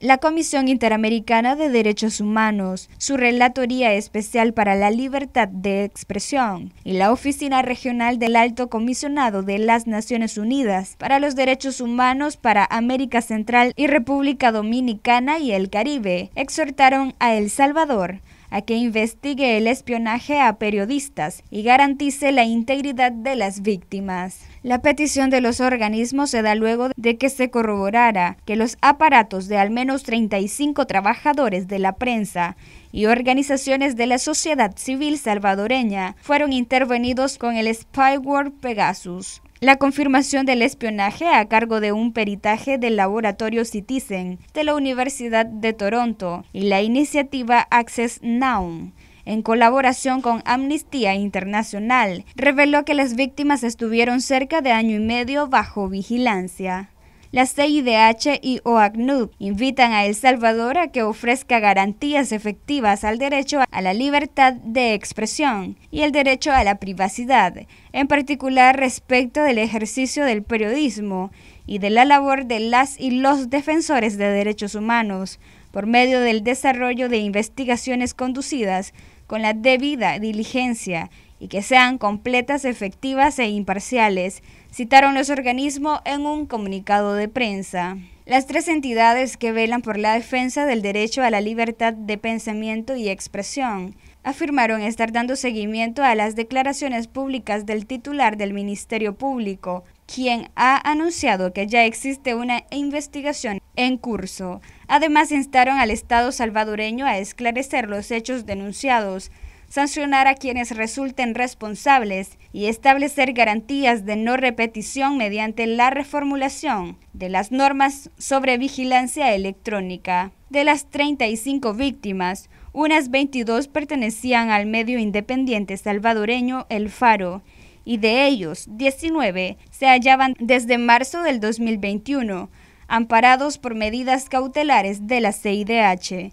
La Comisión Interamericana de Derechos Humanos, su Relatoría Especial para la Libertad de Expresión y la Oficina Regional del Alto Comisionado de las Naciones Unidas para los Derechos Humanos para América Central y República Dominicana y el Caribe exhortaron a El Salvador a que investigue el espionaje a periodistas y garantice la integridad de las víctimas. La petición de los organismos se da luego de que se corroborara que los aparatos de al menos 35 trabajadores de la prensa y organizaciones de la sociedad civil salvadoreña fueron intervenidos con el spyware Pegasus. La confirmación del espionaje a cargo de un peritaje del laboratorio Citizen de la Universidad de Toronto y la iniciativa Access Now en colaboración con Amnistía Internacional, reveló que las víctimas estuvieron cerca de año y medio bajo vigilancia. La CIDH y OACNUD invitan a El Salvador a que ofrezca garantías efectivas al derecho a la libertad de expresión y el derecho a la privacidad, en particular respecto del ejercicio del periodismo y de la labor de las y los defensores de derechos humanos, por medio del desarrollo de investigaciones conducidas con la debida diligencia y que sean completas, efectivas e imparciales, citaron los organismos en un comunicado de prensa. Las tres entidades que velan por la defensa del derecho a la libertad de pensamiento y expresión afirmaron estar dando seguimiento a las declaraciones públicas del titular del Ministerio Público, quien ha anunciado que ya existe una investigación en curso. Además, instaron al Estado salvadoreño a esclarecer los hechos denunciados sancionar a quienes resulten responsables y establecer garantías de no repetición mediante la reformulación de las normas sobre vigilancia electrónica. De las 35 víctimas, unas 22 pertenecían al medio independiente salvadoreño El Faro y de ellos 19 se hallaban desde marzo del 2021 amparados por medidas cautelares de la CIDH.